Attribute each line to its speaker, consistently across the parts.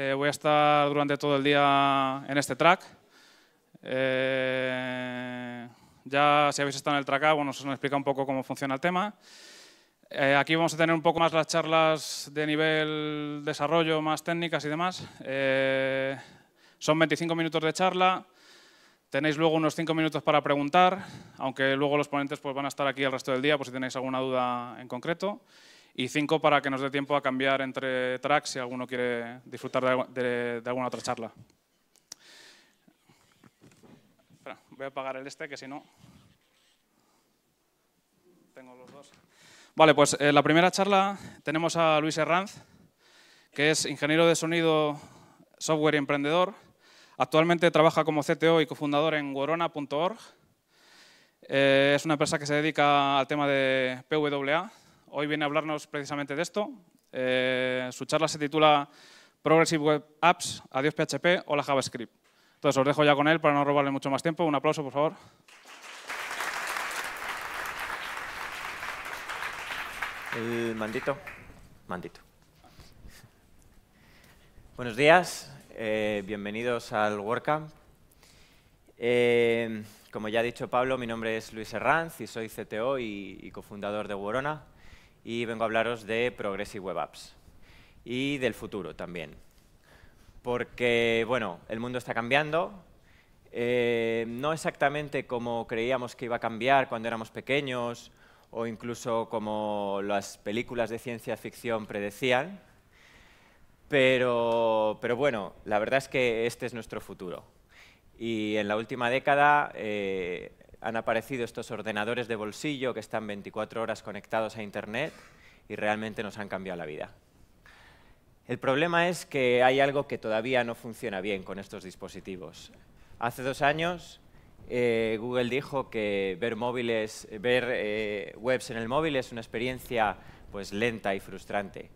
Speaker 1: Eh, voy a estar durante todo el día en este track. Eh, ya si habéis estado en el track A, bueno, se nos explica un poco cómo funciona el tema. Eh, aquí vamos a tener un poco más las charlas de nivel desarrollo, más técnicas y demás. son 25 minutos de charla. Tenéis luego unos 5 minutos para preguntar, aunque luego los ponentes pues, van a estar aquí el resto del día por pues, si tenéis alguna duda en concreto y cinco para que nos dé tiempo a cambiar entre tracks si alguno quiere disfrutar de, alguna otra charla. voy a apagar el este, que si no... Tengo los dos. Vale, pues en eh, la primera charla tenemos a Luis Herranz, que es ingeniero de sonido, software y emprendedor. Actualmente trabaja como CTO y cofundador en Worona.org. Eh, es una empresa que se dedica al tema de PWA, Hoy viene a hablarnos precisamente de esto. Eh, su charla se titula Progressive Web Apps, Adiós PHP, o la JavaScript. Entonces os dejo ya con él para no robarle mucho más tiempo. Un aplauso, por favor.
Speaker 2: El mandito. Mandito. Buenos días, eh, bienvenidos al WordCamp. Eh, como ya ha dicho Pablo, mi nombre es Luis Herranz y soy CTO y, y cofundador de Worona y vengo a hablaros de Progressive Web Apps y del futuro también. Porque, bueno, el mundo está cambiando, eh, no exactamente como creíamos que iba a cambiar cuando éramos pequeños o incluso como las películas de ciencia ficción predecían, pero, bueno, la verdad es que este es nuestro futuro. Y en la última década eh, han aparecido estos ordenadores de bolsillo que están 24 horas conectados a Internet y realmente nos han cambiado la vida. El problema es que hay algo que todavía no funciona bien con estos dispositivos. Hace dos años eh, Google dijo que ver, móviles, ver eh, webs en el móvil es una experiencia pues, lenta y frustrante.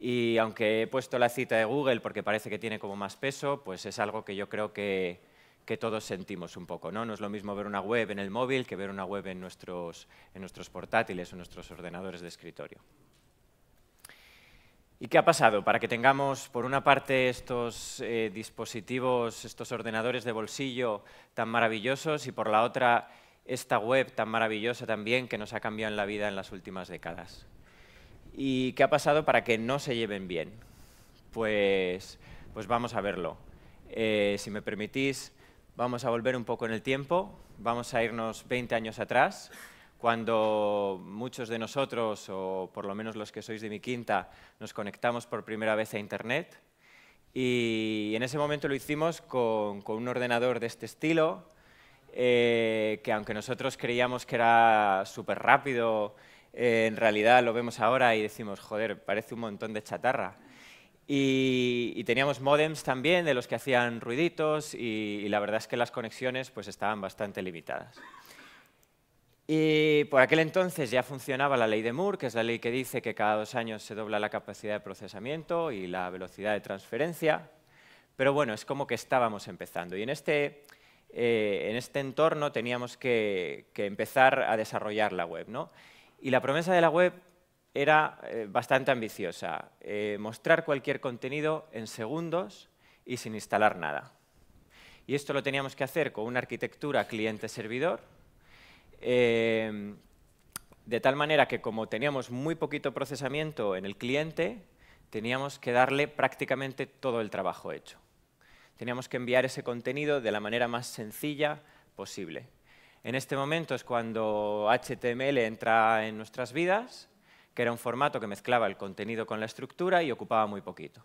Speaker 2: Y aunque he puesto la cita de Google porque parece que tiene como más peso, pues es algo que yo creo que, que todos sentimos un poco. ¿no? no es lo mismo ver una web en el móvil que ver una web en nuestros, en nuestros portátiles o nuestros ordenadores de escritorio. ¿Y qué ha pasado? Para que tengamos, por una parte, estos eh, dispositivos, estos ordenadores de bolsillo tan maravillosos y por la otra, esta web tan maravillosa también que nos ha cambiado en la vida en las últimas décadas. ¿Y qué ha pasado para que no se lleven bien? Pues, pues vamos a verlo. Eh, si me permitís, Vamos a volver un poco en el tiempo, vamos a irnos 20 años atrás, cuando muchos de nosotros, o por lo menos los que sois de mi quinta, nos conectamos por primera vez a Internet. Y en ese momento lo hicimos con, un ordenador de este estilo, eh, que aunque nosotros creíamos que era súper rápido, eh, en realidad lo vemos ahora y decimos, joder, parece un montón de chatarra. Y, teníamos modems también de los que hacían ruiditos y, la verdad es que las conexiones pues estaban bastante limitadas. Y por aquel entonces ya funcionaba la ley de Moore, que es la ley que dice que cada dos años se dobla la capacidad de procesamiento y la velocidad de transferencia, pero bueno, es como que estábamos empezando. Y en este, eh, en este entorno teníamos que, empezar a desarrollar la web. Y la promesa de la web era eh, bastante ambiciosa, eh, mostrar cualquier contenido en segundos y sin instalar nada. Y esto lo teníamos que hacer con una arquitectura cliente-servidor, em, de tal manera que como teníamos muy poquito procesamiento en el cliente, teníamos que darle prácticamente todo el trabajo hecho. Teníamos que enviar ese contenido de la manera más sencilla posible. En este momento es cuando HTML entra en nuestras vidas que era un formato que mezclaba el contenido con la estructura y ocupaba muy poquito.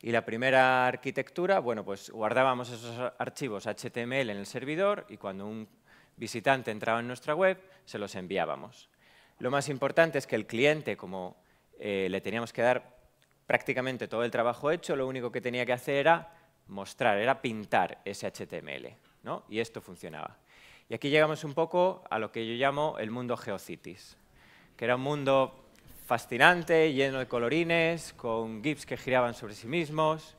Speaker 2: Y la primera arquitectura, bueno, pues guardábamos esos archivos HTML en el servidor y cuando un visitante entraba en nuestra web, se los enviábamos. Lo más importante es que el cliente, como eh, le teníamos que dar prácticamente todo el trabajo hecho, lo único que tenía que hacer era mostrar, era pintar ese HTML, Y esto funcionaba. Y aquí llegamos un poco a lo que yo llamo el mundo GeoCities que era un mundo fascinante, lleno de colorines, con GIFs que giraban sobre sí mismos,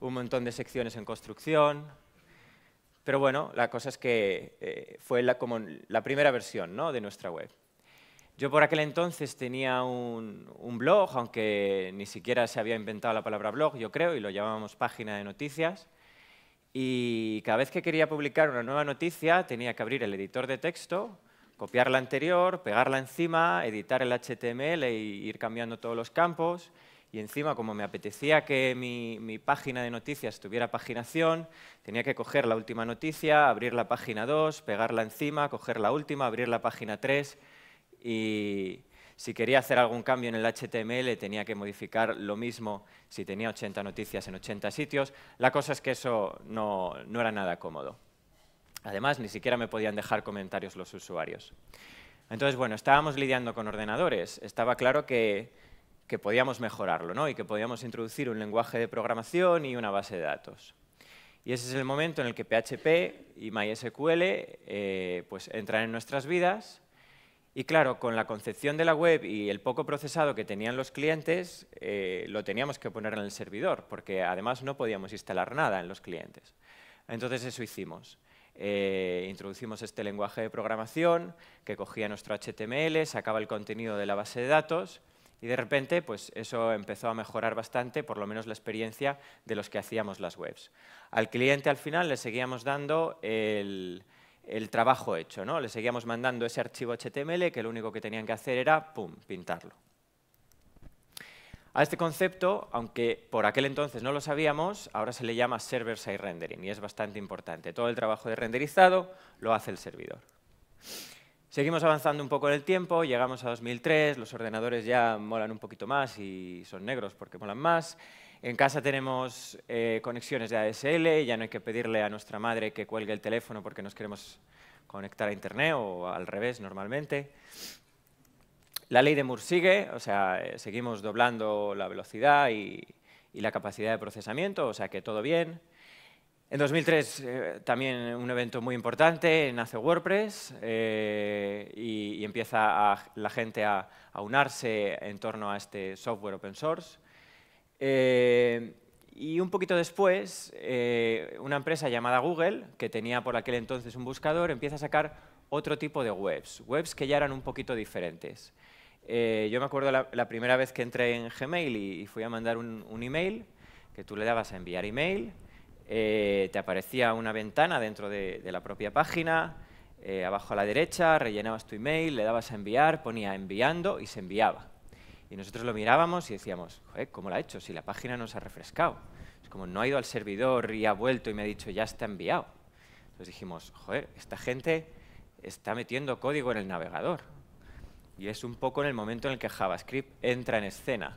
Speaker 2: un montón de secciones en construcción. Pero bueno, la cosa es que eh, fue como la primera versión ¿no? de nuestra web. Yo por aquel entonces tenía un, blog, aunque ni siquiera se había inventado la palabra blog, yo creo, y lo llamábamos página de noticias. Y cada vez que quería publicar una nueva noticia tenía que abrir el editor de texto, copiar la anterior, pegarla encima, editar el HTML e ir cambiando todos los campos. Y encima, como me apetecía que mi, página de noticias tuviera paginación, tenía que coger la última noticia, abrir la página 2, pegarla encima, coger la última, abrir la página 3. Y si quería hacer algún cambio en el HTML, tenía que modificar lo mismo si tenía 80 noticias en 80 sitios. La cosa es que eso no era nada cómodo. Además, ni siquiera me podían dejar comentarios los usuarios. Entonces, bueno, estábamos lidiando con ordenadores. Estaba claro que, podíamos mejorarlo ¿no? y que podíamos introducir un lenguaje de programación y una base de datos. Y ese es el momento en el que PHP y MySQL eh, pues, entran en nuestras vidas. Y claro, con la concepción de la web y el poco procesado que tenían los clientes, eh, lo teníamos que poner en el servidor, porque además no podíamos instalar nada en los clientes. Entonces eso hicimos. Eh, introducimos este lenguaje de programación que cogía nuestro HTML, sacaba el contenido de la base de datos y de repente pues eso empezó a mejorar bastante, por lo menos la experiencia de los que hacíamos las webs. Al cliente al final le seguíamos dando el, trabajo hecho, ¿no? le seguíamos mandando ese archivo HTML que lo único que tenían que hacer era pum, pintarlo. A este concepto, aunque por aquel entonces no lo sabíamos, ahora se le llama server-side rendering y es bastante importante. Todo el trabajo de renderizado lo hace el servidor. Seguimos avanzando un poco en el tiempo, llegamos a 2003, los ordenadores ya molan un poquito más y son negros porque molan más. En casa tenemos eh, conexiones de ADSL, ya no hay que pedirle a nuestra madre que cuelgue el teléfono porque nos queremos conectar a internet o al revés normalmente. La ley de Moore sigue, o sea, eh, seguimos doblando la velocidad y, la capacidad de procesamiento, o sea que todo bien. En 2003 eh, también un evento muy importante, nace WordPress eh, y, empieza la gente a, unarse en torno a este software open source. y un poquito después, una empresa llamada Google, que tenía por aquel entonces un buscador, empieza a sacar otro tipo de webs, webs que ya eran un poquito diferentes. Eh, yo me acuerdo la, primera vez que entré en Gmail y, fui a mandar un, email, que tú le dabas a enviar email, eh, te aparecía una ventana dentro de, la propia página, eh, abajo a la derecha, rellenabas tu email, le dabas a enviar, ponía enviando y se enviaba. Y nosotros lo mirábamos y decíamos, Joder, ¿cómo lo ha hecho? Si la página no se ha refrescado. Es como, no ha ido al servidor y ha vuelto y me ha dicho, ya está enviado. Entonces dijimos, joder, esta gente está metiendo código en el navegador y es un poco en el momento en el que JavaScript entra en escena.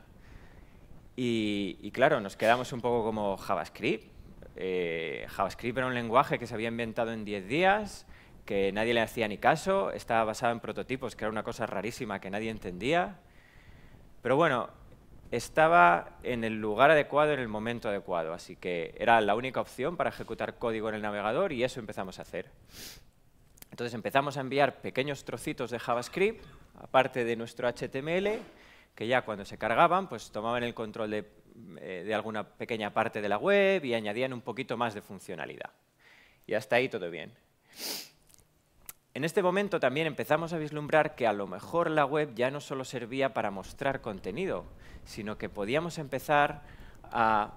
Speaker 2: Y, claro, nos quedamos un poco como JavaScript. Eh, JavaScript era un lenguaje que se había inventado en 10 días, que nadie le hacía ni caso, estaba basado en prototipos, que era una cosa rarísima que nadie entendía. Pero bueno, estaba en el lugar adecuado, en el momento adecuado, así que era la única opción para ejecutar código en el navegador y eso empezamos a hacer. Entonces empezamos a enviar pequeños trocitos de JavaScript aparte de nuestro HTML, que ya cuando se cargaban, pues tomaban el control eh, de, alguna pequeña parte de la web y añadían un poquito más de funcionalidad. Y hasta ahí todo bien. En este momento también empezamos a vislumbrar que a lo mejor la web ya no solo servía para mostrar contenido, sino que podíamos empezar a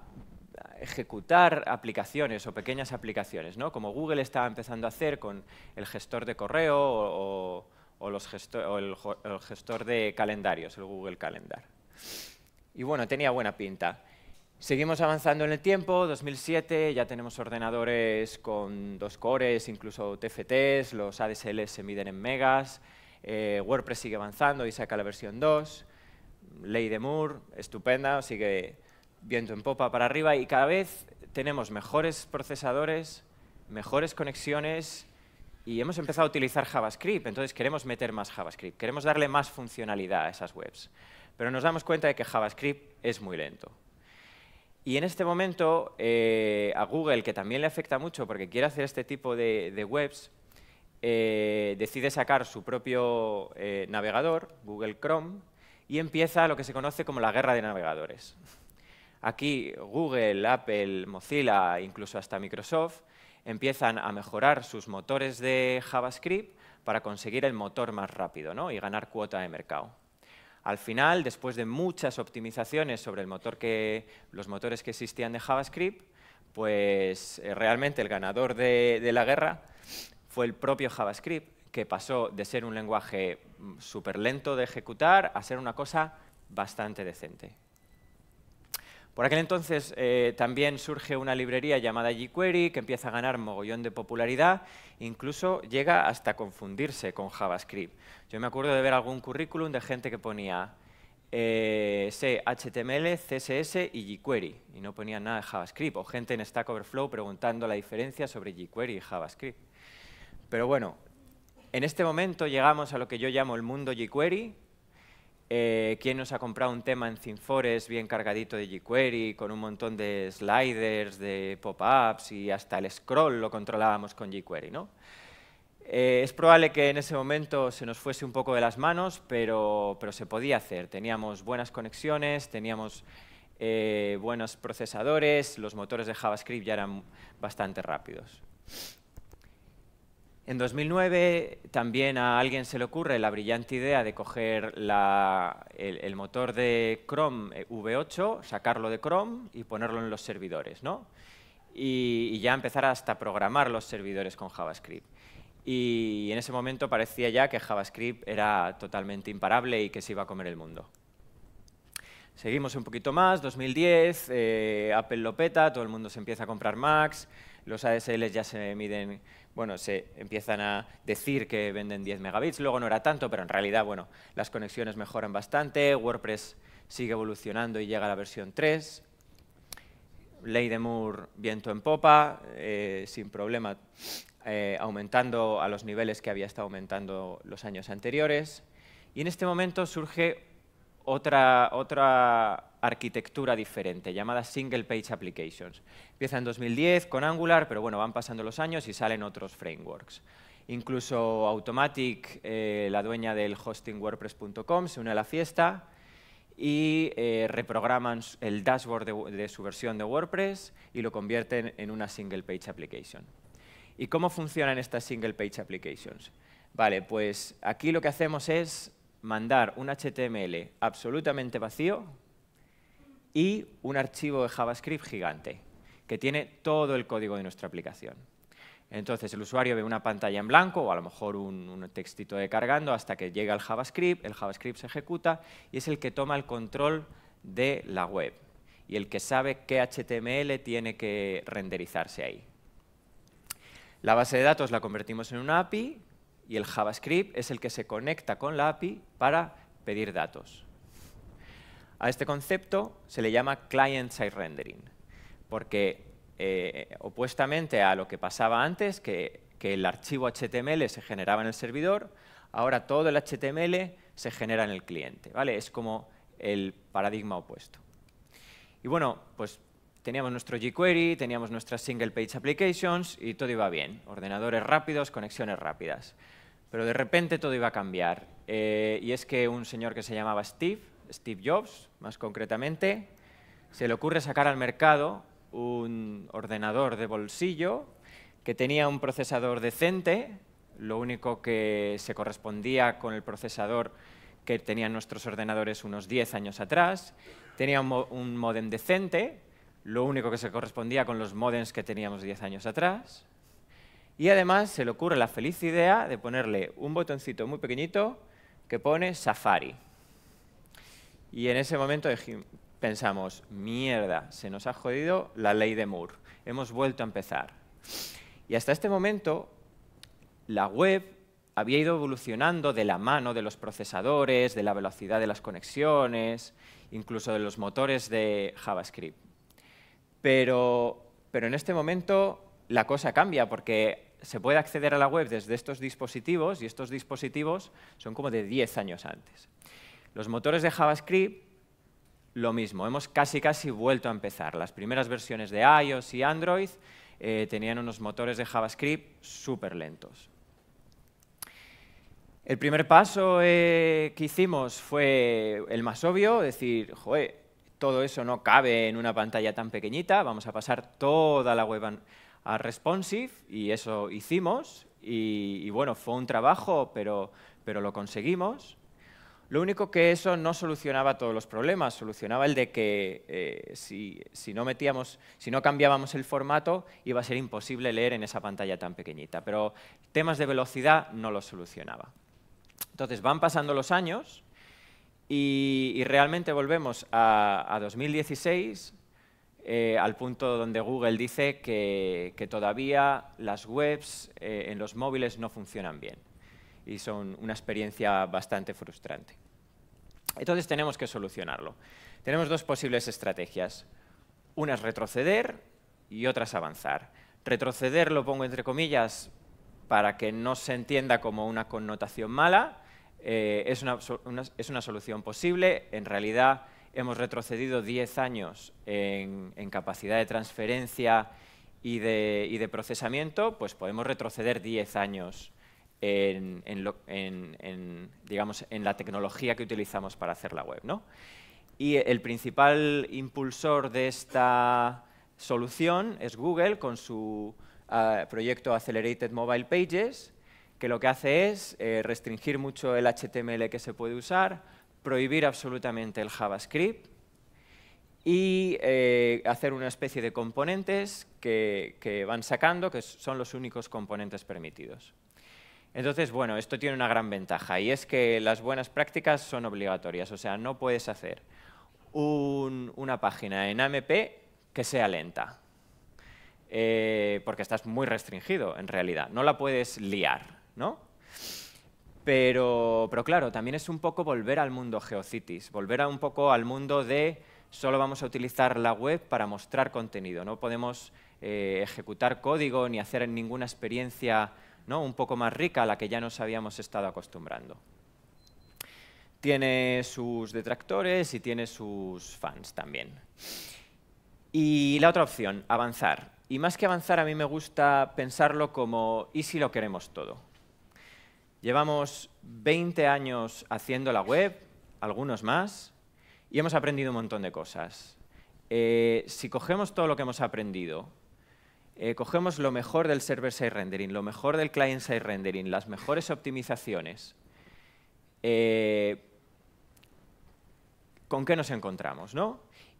Speaker 2: ejecutar aplicaciones o pequeñas aplicaciones, ¿no? como Google estaba empezando a hacer con el gestor de correo o, o, el, gestor de calendarios, el Google Calendar. Y bueno, tenía buena pinta. Seguimos avanzando en el tiempo, 2007, ya tenemos ordenadores con dos cores, incluso TFTs, los ADSL se miden en megas, eh, WordPress sigue avanzando y saca la versión 2, ley de Moore, estupenda, sigue viento en popa para arriba y cada vez tenemos mejores procesadores, mejores conexiones y hemos empezado a utilizar JavaScript, entonces queremos meter más JavaScript, queremos darle más funcionalidad a esas webs. Pero nos damos cuenta de que JavaScript es muy lento. Y en este momento eh, a Google, que también le afecta mucho porque quiere hacer este tipo de, webs, eh, decide sacar su propio eh, navegador, Google Chrome, y empieza lo que se conoce como la guerra de navegadores. Aquí Google, Apple, Mozilla, incluso hasta Microsoft, empiezan a mejorar sus motores de JavaScript para conseguir el motor más rápido ¿no? y ganar cuota de mercado. Al final, después de muchas optimizaciones sobre el motor que, los motores que existían de JavaScript, pues eh, realmente el ganador de, de la guerra fue el propio JavaScript, que pasó de ser un lenguaje mm, súper lento de ejecutar a ser una cosa bastante decente. Por aquel entonces eh, también surge una librería llamada jQuery que empieza a ganar mogollón de popularidad, incluso llega hasta confundirse con JavaScript. Yo me acuerdo de ver algún currículum de gente que ponía eh, HTML, CSS y jQuery y no ponía nada de JavaScript, o gente en Stack Overflow preguntando la diferencia sobre jQuery y JavaScript. Pero bueno, en este momento llegamos a lo que yo llamo el mundo jQuery, eh, quién nos ha comprado un tema en ThemeForest bien cargadito de jQuery, con un montón de sliders, de pop-ups y hasta el scroll lo controlábamos con jQuery, ¿no? Eh, es probable que en ese momento se nos fuese un poco de las manos, pero, se podía hacer. Teníamos buenas conexiones, teníamos eh, buenos procesadores, los motores de JavaScript ya eran bastante rápidos. En 2009 también a alguien se le ocurre la brillante idea de coger el, motor de Chrome eh, V8, sacarlo de Chrome y ponerlo en los servidores, ¿no? Y, ya empezar hasta programar los servidores con JavaScript. Y en ese momento parecía ya que JavaScript era totalmente imparable y que se iba a comer el mundo. Seguimos un poquito más, 2010, eh, Apple lo peta, todo el mundo se empieza a comprar Macs, los ASL ya se miden bueno, se empiezan a decir que venden 10 megabits, luego no era tanto, pero en realidad, bueno, las conexiones mejoran bastante, WordPress sigue evolucionando y llega a la versión 3, ley de Moore viento en popa, eh, sin problema, eh, aumentando a los niveles que había estado aumentando los años anteriores. Y en este momento surge otra, otra arquitectura diferente, llamada Single Page Applications. Empieza en 2010 con Angular, pero bueno, van pasando los años y salen otros frameworks. Incluso Automatic, eh, la dueña del hosting WordPress.com, se une a la fiesta y eh, reprograman el dashboard de, su versión de WordPress y lo convierten en una Single Page Application. ¿Y cómo funcionan estas Single Page Applications? Vale, pues aquí lo que hacemos es mandar un HTML absolutamente vacío y un archivo de JavaScript gigante que tiene todo el código de nuestra aplicación. Entonces el usuario ve una pantalla en blanco o a lo mejor un, textito de cargando hasta que llega el JavaScript, el JavaScript se ejecuta y es el que toma el control de la web y el que sabe qué HTML tiene que renderizarse ahí. La base de datos la convertimos en una API y el JavaScript es el que se conecta con la API para pedir datos. A este concepto se le llama client-side rendering, porque eh, opuestamente a lo que pasaba antes, que, que el archivo HTML se generaba en el servidor, ahora todo el HTML se genera en el cliente. ¿vale? Es como el paradigma opuesto. Y bueno, pues teníamos nuestro jQuery, teníamos nuestras single page applications y todo iba bien. Ordenadores rápidos, conexiones rápidas. Pero de repente todo iba a cambiar. Eh, y es que un señor que se llamaba Steve, Steve Jobs más concretamente, se le ocurre sacar al mercado un ordenador de bolsillo que tenía un procesador decente, lo único que se correspondía con el procesador que tenían nuestros ordenadores unos 10 años atrás, tenía un, modem decente, lo único que se correspondía con los modems que teníamos 10 años atrás, y además se le ocurre la feliz idea de ponerle un botoncito muy pequeñito que pone Safari. Y en ese momento pensamos, mierda, se nos ha jodido la ley de Moore. Hemos vuelto a empezar. Y hasta este momento, la web había ido evolucionando de la mano de los procesadores, de la velocidad de las conexiones, incluso de los motores de JavaScript. Pero, pero en este momento la cosa cambia porque se puede acceder a la web desde estos dispositivos y estos dispositivos son como de 10 años antes. Los motores de JavaScript, lo mismo, hemos casi casi vuelto a empezar. Las primeras versiones de iOS y Android eh, tenían unos motores de JavaScript súper lentos. El primer paso eh, que hicimos fue el más obvio, decir, todo eso no cabe en una pantalla tan pequeñita, vamos a pasar toda la web a responsive y eso hicimos. Y, bueno, fue un trabajo, pero, pero lo conseguimos. Lo único que eso no solucionaba todos los problemas, solucionaba el de que eh, si, si, no metíamos, si no cambiábamos el formato, iba a ser imposible leer en esa pantalla tan pequeñita. Pero temas de velocidad no los solucionaba. Entonces van pasando los años y, realmente volvemos a, a 2016 eh, al punto donde Google dice que, todavía las webs eh, en los móviles no funcionan bien y son una experiencia bastante frustrante. Entonces tenemos que solucionarlo. Tenemos dos posibles estrategias. Una es retroceder y otra es avanzar. Retroceder lo pongo entre comillas para que no se entienda como una connotación mala. Eh, es, es una solución posible. En realidad hemos retrocedido 10 años en, capacidad de transferencia y de, procesamiento, pues podemos retroceder 10 años en, la tecnología que utilizamos para hacer la web. Y el principal impulsor de esta solución es Google con su ah, proyecto Accelerated Mobile Pages, que lo que hace es eh, restringir mucho el HTML que se puede usar, prohibir absolutamente el JavaScript y eh, hacer una especie de componentes que, van sacando, que son los únicos componentes permitidos. Entonces, bueno, esto tiene una gran ventaja y es que las buenas prácticas son obligatorias, o sea, no puedes hacer una página en AMP que sea lenta, eh, porque estás muy restringido en realidad, no la puedes liar, ¿no? Pero, pero claro, también es un poco volver al mundo GeoCities, volver a un poco al mundo de solo vamos a utilizar la web para mostrar contenido. No podemos eh, ejecutar código ni hacer ninguna experiencia un poco más rica a la que ya nos habíamos estado acostumbrando. Tiene sus detractores y tiene sus fans también. Y la otra opción, avanzar. Y más que avanzar, a mí me gusta pensarlo como, ¿y si lo queremos todo? Llevamos 20 años haciendo la web, algunos más, y hemos aprendido un montón de cosas. Eh, si cogemos todo lo que hemos aprendido, eh, cogemos lo mejor del server-side rendering, lo mejor del client-side rendering, las mejores optimizaciones, eh, ¿con qué nos encontramos?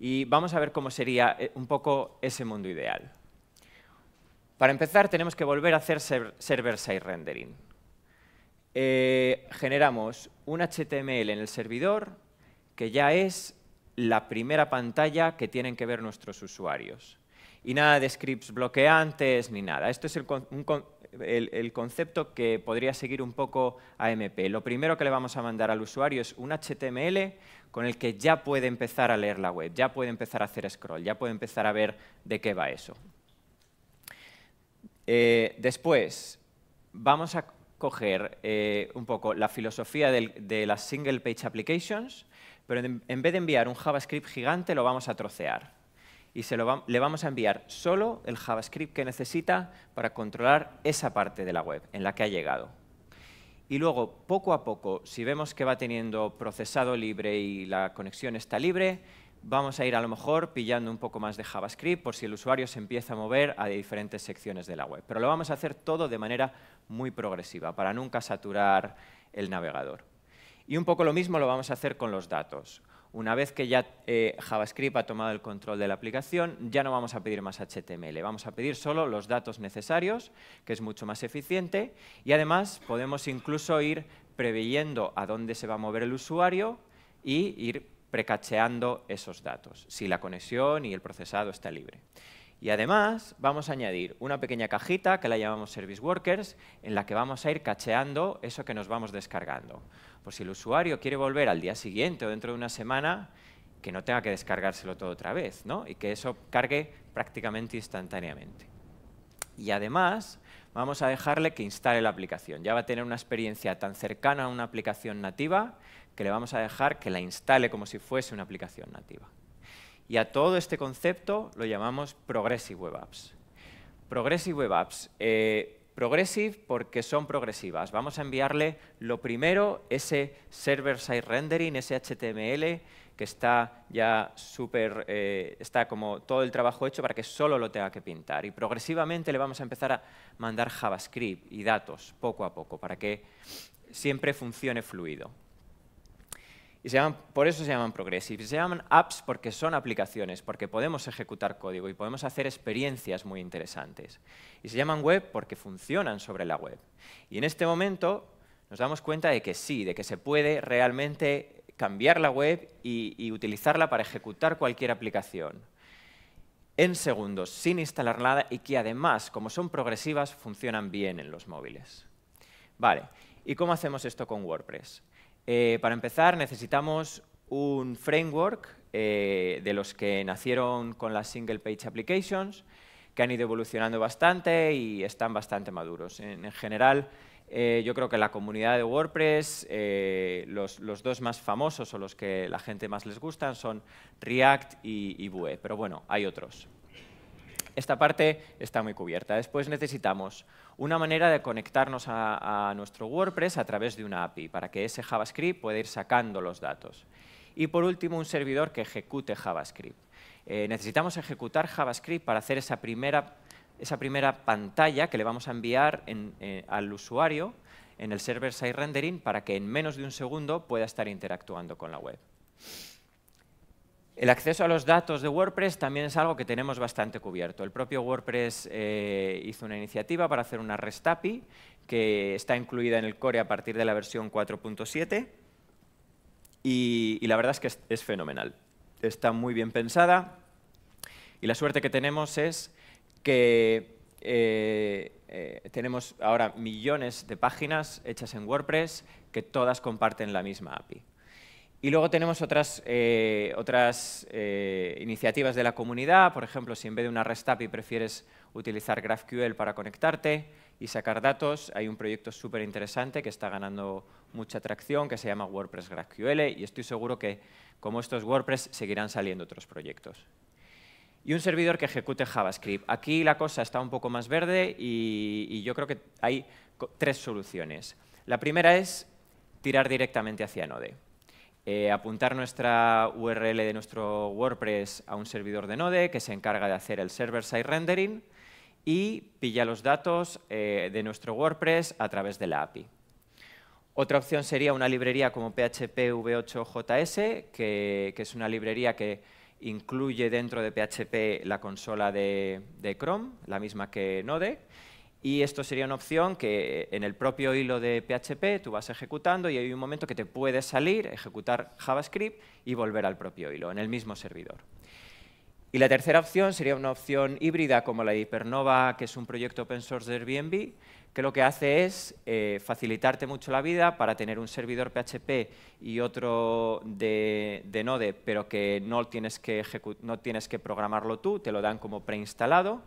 Speaker 2: Y vamos a ver cómo sería un poco ese mundo ideal. Para empezar, tenemos que volver a hacer server-side rendering. Eh, generamos un HTML en el servidor que ya es la primera pantalla que tienen que ver nuestros usuarios. Y nada de scripts bloqueantes ni nada. Esto es el, concepto que podría seguir un poco AMP. Lo primero que le vamos a mandar al usuario es un HTML con el que ya puede empezar a leer la web, ya puede empezar a hacer scroll, ya puede empezar a ver de qué va eso. Eh, después, vamos a coger eh, un poco la filosofía de las single page applications, pero en, vez de enviar un JavaScript gigante, lo vamos a trocear. Y se lo le vamos a enviar solo el JavaScript que necesita para controlar esa parte de la web en la que ha llegado. Y luego, poco a poco, si vemos que va teniendo procesado libre y la conexión está libre, vamos a ir a lo mejor pillando un poco más de JavaScript por si el usuario se empieza a mover a diferentes secciones de la web. Pero lo vamos a hacer todo de manera muy progresiva para nunca saturar el navegador. Y un poco lo mismo lo vamos a hacer con los datos. Una vez que ya eh, JavaScript ha tomado el control de la aplicación, ya no vamos a pedir más HTML, vamos a pedir solo los datos necesarios, que es mucho más eficiente, y además podemos incluso ir preveyendo a dónde se va a mover el usuario y ir precacheando esos datos, si la conexión y el procesado está libre. Y además vamos a añadir una pequeña cajita que la llamamos Service Workers, en la que vamos a ir cacheando eso que nos vamos descargando. Por si el usuario quiere volver al día siguiente o dentro de una semana, que no tenga que descargárselo todo otra vez, ¿no? y que eso cargue prácticamente instantáneamente. Y además vamos a dejarle que instale la aplicación. Ya va a tener una experiencia tan cercana a una aplicación nativa que le vamos a dejar que la instale como si fuese una aplicación nativa. Y a todo este concepto lo llamamos Progressive Web Apps. Progressive Web Apps. Eh, progressive porque son progresivas. Vamos a enviarle lo primero, ese server-side rendering, ese HTML, que está ya súper, eh, está como todo el trabajo hecho para que solo lo tenga que pintar. Y progresivamente le vamos a empezar a mandar JavaScript y datos, poco a poco, para que siempre funcione fluido. Y se llaman, por eso se llaman progressive. se llaman apps porque son aplicaciones, porque podemos ejecutar código y podemos hacer experiencias muy interesantes. Y se llaman web porque funcionan sobre la web. Y en este momento nos damos cuenta de que sí, de que se puede realmente cambiar la web y, y utilizarla para ejecutar cualquier aplicación en segundos, sin instalar nada y que además, como son progresivas, funcionan bien en los móviles. Vale, ¿y cómo hacemos esto con WordPress? Eh, para empezar, necesitamos un framework eh, de los que nacieron con las single page applications, que han ido evolucionando bastante y están bastante maduros. En, general, eh, yo creo que la comunidad de WordPress, los, dos más famosos o los que la gente más les gustan son React y Vue, pero bueno, hay otros esta parte está muy cubierta. Después necesitamos una manera de conectarnos a, nuestro WordPress a través de una API para que ese JavaScript pueda ir sacando los datos. Y por último, un servidor que ejecute JavaScript. Eh, necesitamos ejecutar JavaScript para hacer esa primera, esa primera pantalla que le vamos a enviar eh, al usuario en el server-side rendering para que en menos de un segundo pueda estar interactuando con la web. El acceso a los datos de WordPress también es algo que tenemos bastante cubierto. El propio WordPress eh, hizo una iniciativa para hacer una REST API que está incluida en el core a partir de la versión 4.7 y, la verdad es que es, fenomenal. Está muy bien pensada y la suerte que tenemos es que eh, eh, tenemos ahora millones de páginas hechas en WordPress que todas comparten la misma API. Y luego tenemos otras, eh, otras eh, iniciativas de la comunidad, por ejemplo, si en vez de una REST API prefieres utilizar GraphQL para conectarte y sacar datos, hay un proyecto súper interesante que está ganando mucha atracción que se llama WordPress GraphQL y estoy seguro que como estos WordPress seguirán saliendo otros proyectos. Y un servidor que ejecute JavaScript. Aquí la cosa está un poco más verde y yo creo que hay tres soluciones. La primera es tirar directamente hacia Node. Eh, apuntar nuestra URL de nuestro WordPress a un servidor de Node que se encarga de hacer el server-side rendering y pilla los datos eh, de nuestro WordPress a través de la API. Otra opción sería una librería como PHP V8JS, que, es una librería que incluye dentro de PHP la consola de Chrome, la misma que Node, y esto sería una opción que eh, en el propio hilo de PHP tú vas ejecutando y hay un momento que te puedes salir, ejecutar JavaScript y volver al propio hilo, en el mismo servidor. Y la tercera opción sería una opción híbrida como la de Hypernova, que es un proyecto open source de Airbnb, que lo que hace es eh, facilitarte mucho la vida para tener un servidor PHP y otro de, Node, pero que no tienes que, no tienes que programarlo tú, te lo dan como preinstalado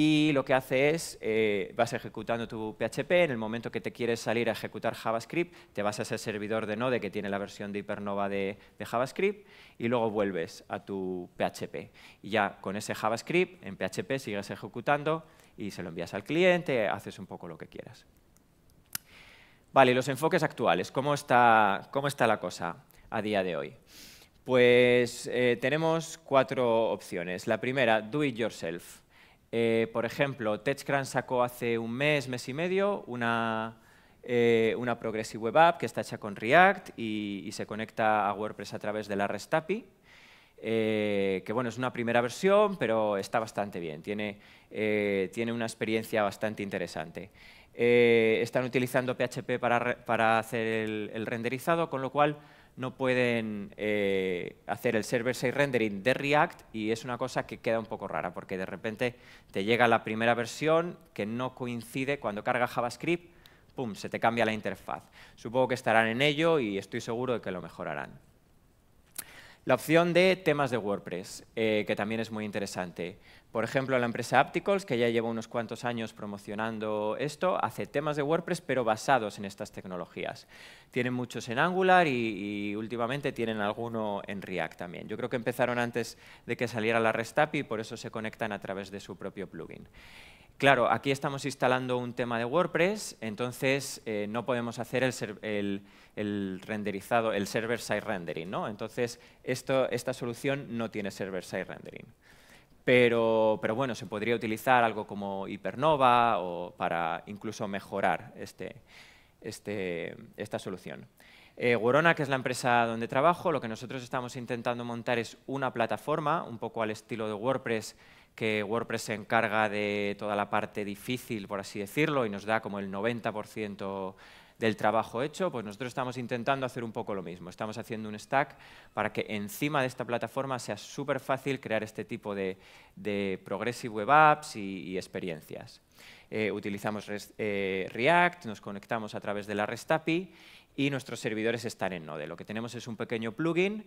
Speaker 2: y lo que hace es, eh, vas ejecutando tu PHP, en el momento que te quieres salir a ejecutar JavaScript, te vas a ese servidor de Node que tiene la versión de Hypernova de, JavaScript y luego vuelves a tu PHP. Y ya con ese JavaScript, en PHP sigues ejecutando y se lo envías al cliente, haces un poco lo que quieras. Vale, los enfoques actuales, ¿cómo está, la cosa a día de hoy? Pues eh, tenemos cuatro opciones. La primera, do it yourself. Eh, por ejemplo, TechCrunch sacó hace un mes, mes y medio, una, eh, Progressive Web App que está hecha con React y, se conecta a WordPress a través de la REST API. Eh, que bueno, es una primera versión, pero está bastante bien, tiene, una experiencia bastante interesante. están utilizando PHP para, hacer el, renderizado, con lo cual no pueden eh, hacer el server-side rendering de React y es una cosa que queda un poco rara porque de repente te llega la primera versión que no coincide cuando carga JavaScript, ¡pum!, se te cambia la interfaz. Supongo que estarán en ello y estoy seguro de que lo mejorarán. La opción de temas de WordPress, eh, que también es muy interesante. Por ejemplo, la empresa Apticals, que ya lleva unos cuantos años promocionando esto, hace temas de WordPress, pero basados en estas tecnologías. Tienen muchos en Angular y, últimamente tienen alguno en React también. Yo creo que empezaron antes de que saliera la REST API y por eso se conectan a través de su propio plugin. Claro, aquí estamos instalando un tema de WordPress, entonces eh, no podemos hacer el, renderizado, el server-side rendering, ¿no? Entonces, esta solución no tiene server-side rendering pero, bueno, se podría utilizar algo como hipernova o para incluso mejorar este, este, esta solución. Eh, que es la empresa donde trabajo, lo que nosotros estamos intentando montar es una plataforma, un poco al estilo de WordPress, que WordPress se encarga de toda la parte difícil, por así decirlo, y nos da como el 90% del trabajo hecho, pues nosotros estamos intentando hacer un poco lo mismo. Estamos haciendo un stack para que encima de esta plataforma sea súper fácil crear este tipo de, Progressive Web Apps y, experiencias. Eh, utilizamos eh, React, nos conectamos a través de la REST API y nuestros servidores están en Node. Lo que tenemos es un pequeño plugin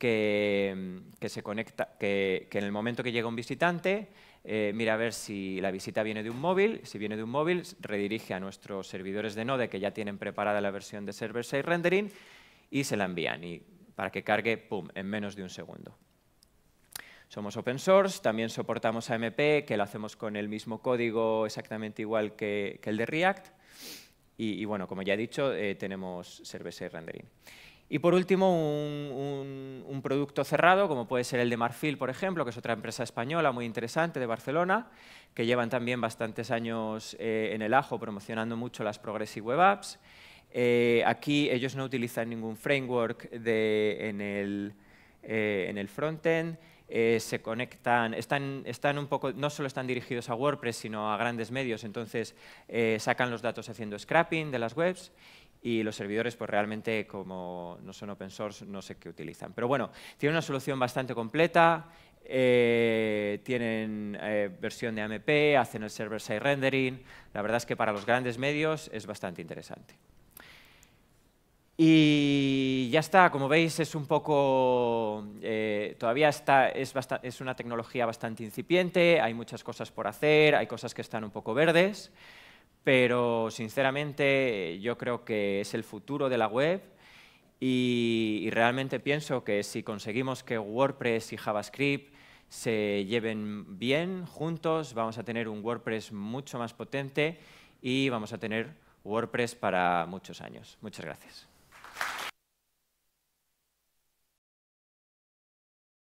Speaker 2: Mm, que, se conecta, que, en el momento que llega un visitante, eh, mira a ver si la visita viene de un móvil, si viene de un móvil, redirige a nuestros servidores de Node que ya tienen preparada la versión de server-side rendering y se la envían y para que cargue pum, en menos de un segundo. Somos open source, también soportamos AMP, que lo hacemos con el mismo código exactamente igual que, el de React. Y, bueno, como ya he dicho, eh, tenemos service rendering. Y por último, un, producto cerrado, como puede ser el de Marfil, por ejemplo, que es otra empresa española muy interesante de Barcelona, que llevan también bastantes años eh, en el ajo promocionando mucho las Progressive Web Apps. Eh, aquí ellos no utilizan ningún framework eh, en el, frontend. se conectan, están, están un poco, no solo están dirigidos a WordPress, sino a grandes medios, entonces sacan los datos haciendo scrapping de las webs y los servidores pues realmente como no son open source no sé qué utilizan. Pero bueno, tiene una solución bastante completa, eh, tienen eh, versión de AMP, hacen el server-side rendering, la verdad es que para los grandes medios es bastante interesante. Y ya está, como veis es un poco, eh, todavía está, es, es una tecnología bastante incipiente, hay muchas cosas por hacer, hay cosas que están un poco verdes, pero sinceramente yo creo que es el futuro de la web y, realmente pienso que si conseguimos que WordPress y JavaScript se lleven bien juntos, vamos a tener un WordPress mucho más potente y vamos a tener WordPress para muchos años. Muchas gracias.